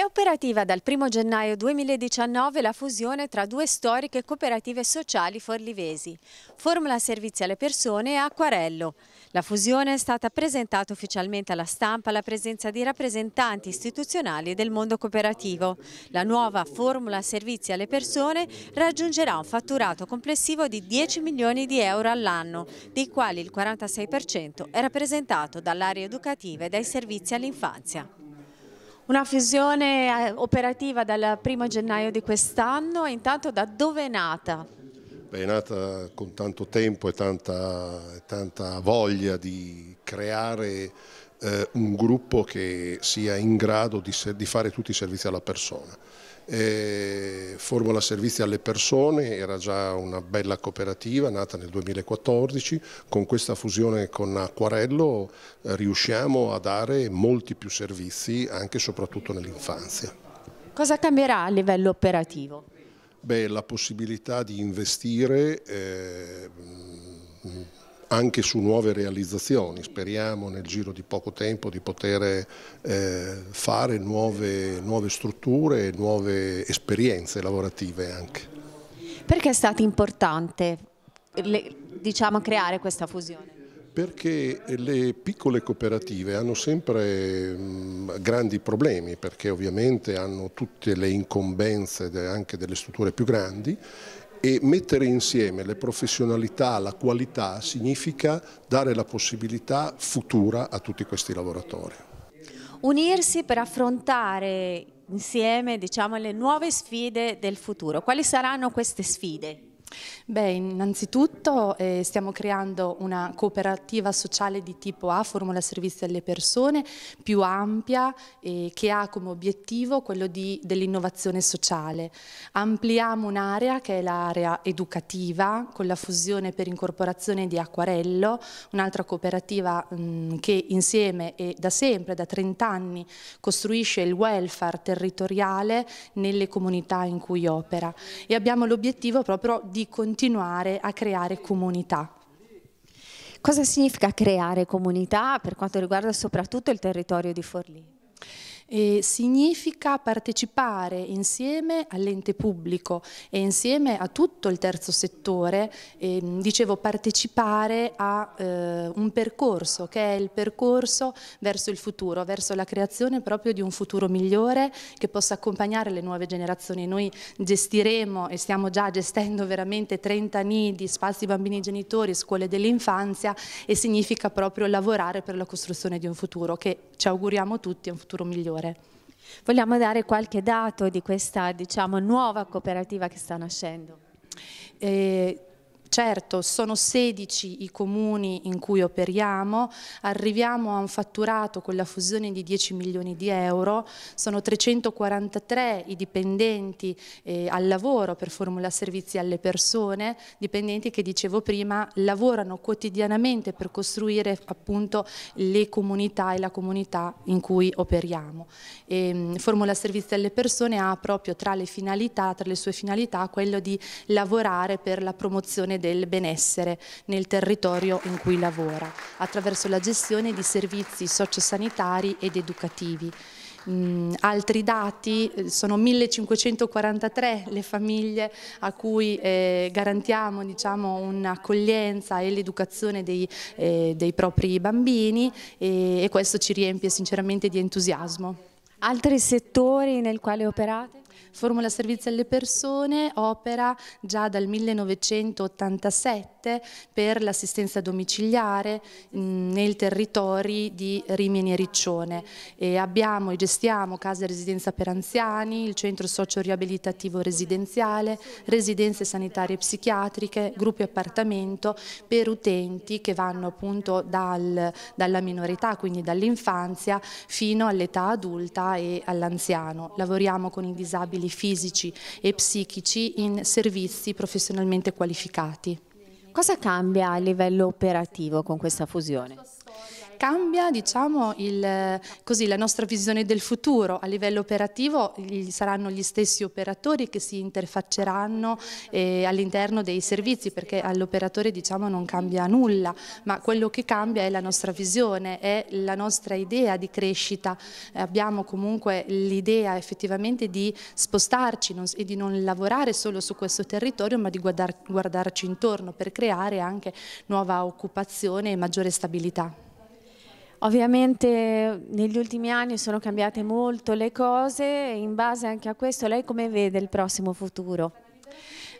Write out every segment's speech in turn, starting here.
È operativa dal 1 gennaio 2019 la fusione tra due storiche cooperative sociali forlivesi, Formula Servizi alle Persone e Acquarello. La fusione è stata presentata ufficialmente alla stampa alla presenza di rappresentanti istituzionali del mondo cooperativo. La nuova Formula Servizi alle Persone raggiungerà un fatturato complessivo di 10 milioni di euro all'anno, dei quali il 46% è rappresentato dall'area educativa e dai servizi all'infanzia. Una fusione eh, operativa dal primo gennaio di quest'anno, intanto da dove è nata? Beh, è nata con tanto tempo e tanta, tanta voglia di creare eh, un gruppo che sia in grado di, di fare tutti i servizi alla persona eh, formula servizi alle persone, era già una bella cooperativa nata nel 2014, con questa fusione con Acquarello eh, riusciamo a dare molti più servizi anche e soprattutto nell'infanzia. Cosa cambierà a livello operativo? Beh, la possibilità di investire eh, anche su nuove realizzazioni. Speriamo nel giro di poco tempo di poter eh, fare nuove, nuove strutture, nuove esperienze lavorative anche. Perché è stato importante eh, le, diciamo, creare questa fusione? Perché le piccole cooperative hanno sempre mh, mm, grandi problemi, perché ovviamente hanno tutte le incombenze de, anche delle strutture più grandi e mettere insieme le professionalità, la qualità significa dare la possibilità futura a tutti questi lavoratori. Unirsi per affrontare insieme diciamo, le nuove sfide del futuro. Quali saranno queste sfide? Beh, innanzitutto eh, stiamo creando una cooperativa sociale di tipo A, Formula Servizi alle Persone, più ampia eh, che ha come obiettivo quello dell'innovazione sociale. Ampliamo un'area che è l'area educativa con la fusione per incorporazione di Acquarello, un'altra cooperativa mh, mm, che insieme e da sempre, da 30 anni, costruisce il welfare territoriale nelle comunità in cui opera e abbiamo l'obiettivo proprio di di continuare a creare comunità. Cosa significa creare comunità per quanto riguarda soprattutto il territorio di Forlì? e significa partecipare insieme all'ente pubblico e insieme a tutto il terzo settore, e, ehm, dicevo partecipare a eh, un percorso che è il percorso verso il futuro, verso la creazione proprio di un futuro migliore che possa accompagnare le nuove generazioni. Noi gestiremo e stiamo già gestendo veramente 30 nidi, spazi bambini genitori, scuole dell'infanzia e significa proprio lavorare per la costruzione di un futuro che ci auguriamo tutti è un futuro migliore settore. Vogliamo dare qualche dato di questa diciamo, nuova cooperativa che sta nascendo? Eh, Certo, sono 16 i comuni in cui operiamo, arriviamo a un fatturato con la fusione di 10 milioni di euro, sono 343 i dipendenti eh, al lavoro per formula servizi alle persone, dipendenti che dicevo prima lavorano quotidianamente per costruire appunto le comunità e la comunità in cui operiamo. E, ehm, formula servizi alle persone ha proprio tra le finalità, tra le sue finalità, quello di lavorare per la promozione del benessere nel territorio in cui lavora, attraverso la gestione di servizi sociosanitari ed educativi. Mm, altri dati, eh, sono 1543 le famiglie a cui eh, garantiamo diciamo, un'accoglienza e l'educazione dei, eh, dei, propri bambini e questo ci riempie sinceramente di entusiasmo. Altri settori nel quale operate? Formula servizi alle persone opera già dal 1987 per l'assistenza domiciliare mm, nei territori di Rimini e Riccione. E abbiamo e gestiamo case residenza per anziani, il centro socio-riabilitativo residenziale, residenze sanitarie e psichiatriche, gruppi appartamento per utenti che vanno appunto dal, dalla minorità, quindi dall'infanzia, fino all'età adulta e all'anziano. Lavoriamo con i disabili disabili fisici e psichici in servizi professionalmente qualificati. Cosa cambia a livello operativo con questa fusione? cambia diciamo, il, così, la nostra visione del futuro. A livello operativo saranno gli stessi operatori che si interfacceranno eh, all'interno dei servizi perché all'operatore diciamo, non cambia nulla, ma quello che cambia è la nostra visione, è la nostra idea di crescita. Abbiamo comunque l'idea effettivamente di spostarci non, e di non lavorare solo su questo territorio ma di guardar, guardarci intorno per creare anche nuova occupazione e maggiore stabilità. Ovviamente negli ultimi anni sono cambiate molto le cose, e in base anche a questo lei come vede il prossimo futuro?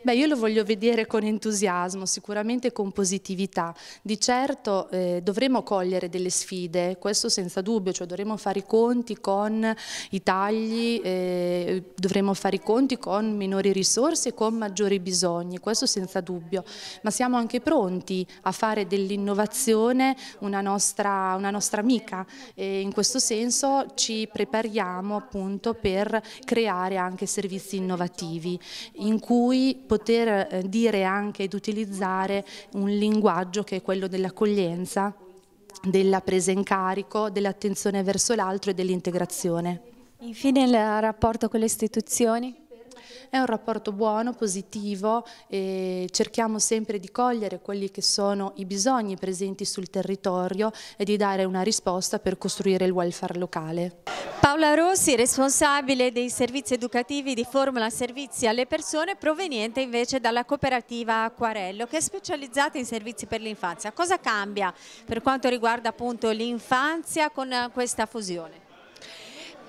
Beh, io lo voglio vedere con entusiasmo, sicuramente con positività. Di certo eh, dovremo cogliere delle sfide, questo senza dubbio, cioè dovremo fare i conti con i tagli, eh, dovremo fare i conti con minori risorse, e con maggiori bisogni, questo senza dubbio. Ma siamo anche pronti a fare dell'innovazione una nostra, una nostra amica e in questo senso ci prepariamo appunto per creare anche servizi innovativi in cui poter eh, dire anche ed utilizzare un linguaggio che è quello dell'accoglienza, della presa in carico, dell'attenzione verso l'altro e dell'integrazione. Infine il rapporto con le istituzioni? è un rapporto buono, positivo e cerchiamo sempre di cogliere quelli che sono i bisogni presenti sul territorio e di dare una risposta per costruire il welfare locale. Paola Rossi, responsabile dei servizi educativi di Formula Servizi alle persone, proveniente invece dalla cooperativa Acquarello, che è specializzata in servizi per l'infanzia. Cosa cambia per quanto riguarda appunto l'infanzia con questa fusione?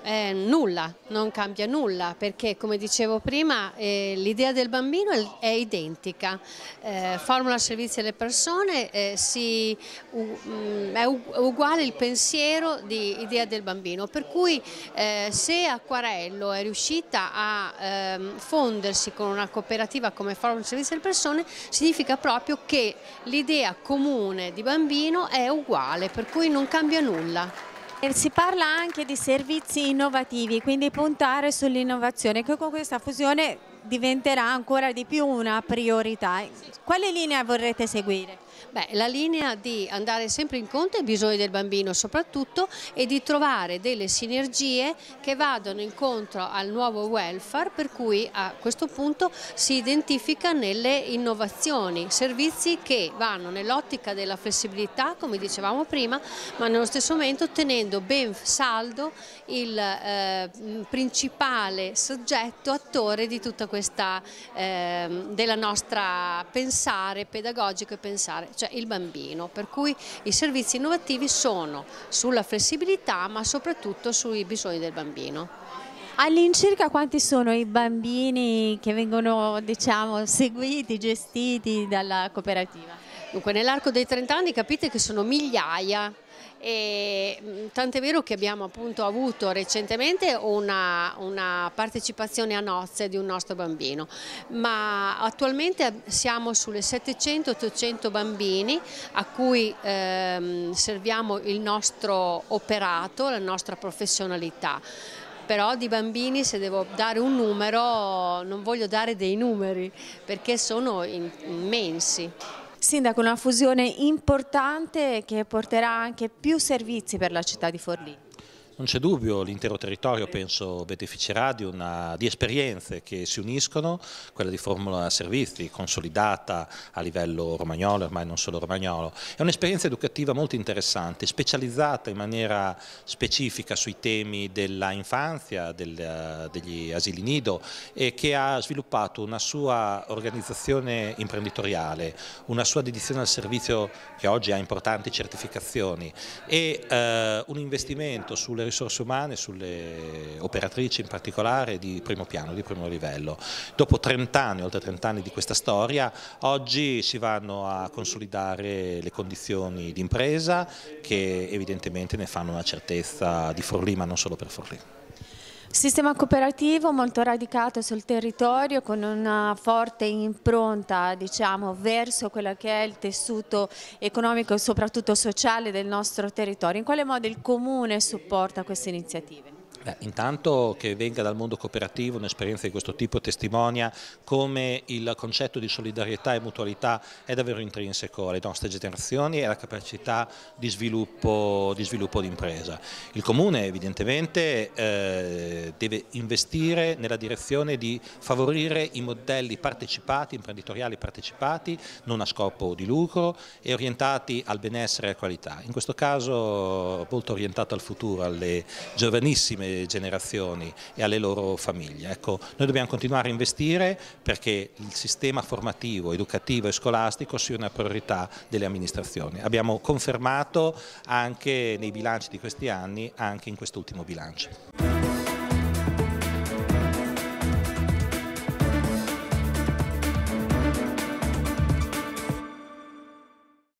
Eh, nulla, non cambia nulla perché come dicevo prima eh, l'idea del bambino è, è identica, eh, formula servizi alle persone eh, si, uh, è uguale il pensiero di idea del bambino per cui eh, se Acquarello è riuscita a ehm, fondersi con una cooperativa come formula servizi alle persone significa proprio che l'idea comune di bambino è uguale per cui non cambia nulla. Si parla anche di servizi innovativi, quindi puntare sull'innovazione che con questa fusione diventerà ancora di più una priorità. Quale linea vorrete seguire? Beh, la linea di andare sempre incontro ai bisogni del bambino soprattutto e di trovare delle sinergie che vadano incontro al nuovo welfare per cui a questo punto si identifica nelle innovazioni, servizi che vanno nell'ottica della flessibilità come dicevamo prima ma nello stesso momento tenendo ben saldo il eh, principale soggetto attore di tutta questa eh, della nostra pensare pedagogico e pensare tutelare, cioè il bambino, per cui i servizi innovativi sono sulla flessibilità ma soprattutto sui bisogni del bambino. All'incirca quanti sono i bambini che vengono diciamo, seguiti, gestiti dalla cooperativa? Dunque nell'arco dei 30 anni capite che sono migliaia e mm, tant'è vero che abbiamo appunto avuto recentemente una, una, partecipazione a nozze di un nostro bambino, ma attualmente siamo sulle 700-800 bambini a cui ehm, serviamo il nostro operato, la nostra professionalità però di bambini se devo dare un numero non voglio dare dei numeri perché sono immensi. Sindaco, una fusione importante che porterà anche più servizi per la città di Forlì. Non c'è dubbio, l'intero territorio penso beneficerà di, una, di, esperienze che si uniscono, quella di Formula Servizi consolidata a livello romagnolo, ormai non solo romagnolo. È un'esperienza educativa molto interessante, specializzata in maniera specifica sui temi dell'infanzia, del, degli asili nido e che ha sviluppato una sua organizzazione imprenditoriale, una sua dedizione al servizio che oggi ha importanti certificazioni e eh, un investimento sulle risorse risorse umane, sulle operatrici in particolare di primo piano, di primo livello. Dopo 30 anni, oltre 30 anni di questa storia, oggi si vanno a consolidare le condizioni di impresa che evidentemente ne fanno una certezza di Forlì ma non solo per Forlì. Sistema cooperativo molto radicato sul territorio con una forte impronta diciamo, verso quello che è il tessuto economico e soprattutto sociale del nostro territorio. In quale modo il Comune supporta queste iniziative? Beh, intanto che venga dal mondo cooperativo un'esperienza di questo tipo testimonia come il concetto di solidarietà e mutualità è davvero intrinseco alle nostre generazioni e alla capacità di sviluppo di sviluppo d'impresa. Il Comune evidentemente eh, deve investire nella direzione di favorire i modelli partecipati, imprenditoriali partecipati, non a scopo di lucro e orientati al benessere e alla qualità. In questo caso molto orientato al futuro, alle giovanissime generazioni e alle loro famiglie. Ecco, noi dobbiamo continuare a investire perché il sistema formativo, educativo e scolastico sia una priorità delle amministrazioni. Abbiamo confermato anche nei bilanci di questi anni, anche in quest'ultimo bilancio.